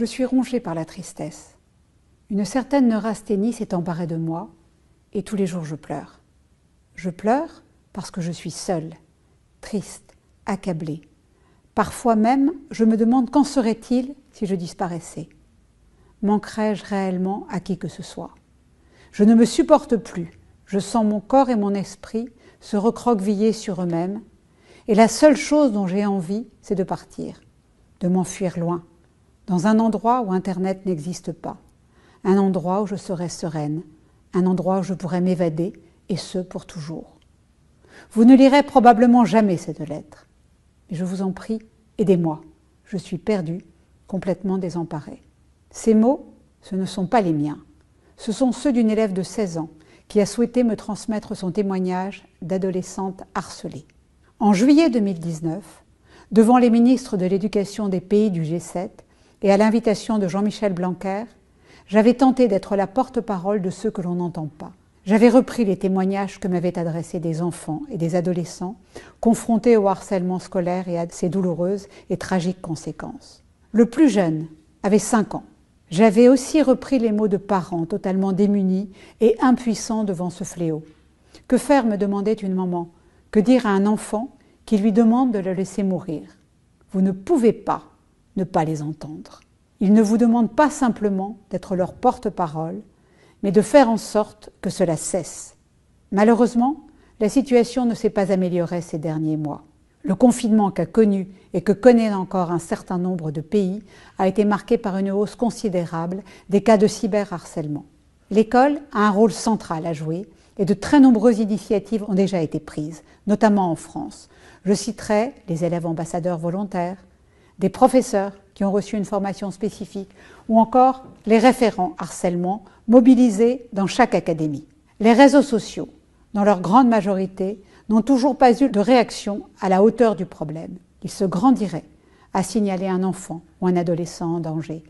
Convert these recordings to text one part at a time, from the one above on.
Je suis rongée par la tristesse. Une certaine neurasthénie s'est emparée de moi et tous les jours je pleure. Je pleure parce que je suis seule, triste, accablée. Parfois même, je me demande qu'en serait-il si je disparaissais Manquerais-je réellement à qui que ce soit Je ne me supporte plus. Je sens mon corps et mon esprit se recroqueviller sur eux-mêmes. Et la seule chose dont j'ai envie, c'est de partir, de m'enfuir loin, dans un endroit où Internet n'existe pas, un endroit où je serai sereine, un endroit où je pourrai m'évader, et ce pour toujours. Vous ne lirez probablement jamais cette lettre. Mais je vous en prie, aidez-moi. Je suis perdue, complètement désemparée. Ces mots, ce ne sont pas les miens. Ce sont ceux d'une élève de 16 ans qui a souhaité me transmettre son témoignage d'adolescente harcelée. En juillet 2019, devant les ministres de l'Éducation des pays du G7, et à l'invitation de Jean-Michel Blanquer, j'avais tenté d'être la porte-parole de ceux que l'on n'entend pas. J'avais repris les témoignages que m'avaient adressés des enfants et des adolescents confrontés au harcèlement scolaire et à ses douloureuses et tragiques conséquences. Le plus jeune avait 5 ans. J'avais aussi repris les mots de parents totalement démunis et impuissants devant ce fléau. Que faire me demandait une maman Que dire à un enfant qui lui demande de le laisser mourir Vous ne pouvez pas, ne pas les entendre. Ils ne vous demandent pas simplement d'être leur porte-parole, mais de faire en sorte que cela cesse. Malheureusement, la situation ne s'est pas améliorée ces derniers mois. Le confinement qu'a connu et que connaît encore un certain nombre de pays a été marqué par une hausse considérable des cas de cyberharcèlement. L'école a un rôle central à jouer et de très nombreuses initiatives ont déjà été prises, notamment en France. Je citerai les élèves ambassadeurs volontaires, des professeurs qui ont reçu une formation spécifique, ou encore les référents harcèlement mobilisés dans chaque académie. Les réseaux sociaux, dans leur grande majorité, n'ont toujours pas eu de réaction à la hauteur du problème. Ils se grandiraient à signaler un enfant ou un adolescent en danger,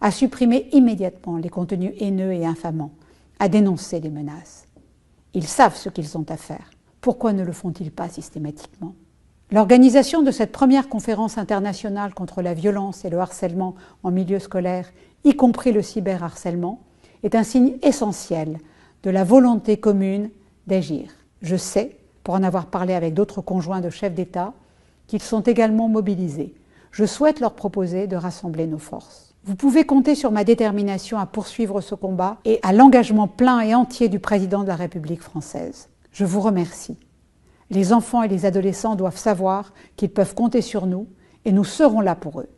à supprimer immédiatement les contenus haineux et infamants, à dénoncer les menaces. Ils savent ce qu'ils ont à faire. Pourquoi ne le font-ils pas systématiquement L'organisation de cette première conférence internationale contre la violence et le harcèlement en milieu scolaire, y compris le cyberharcèlement, est un signe essentiel de la volonté commune d'agir. Je sais, pour en avoir parlé avec d'autres conjoints de chefs d'État, qu'ils sont également mobilisés. Je souhaite leur proposer de rassembler nos forces. Vous pouvez compter sur ma détermination à poursuivre ce combat et à l'engagement plein et entier du président de la République française. Je vous remercie. Les enfants et les adolescents doivent savoir qu'ils peuvent compter sur nous et nous serons là pour eux.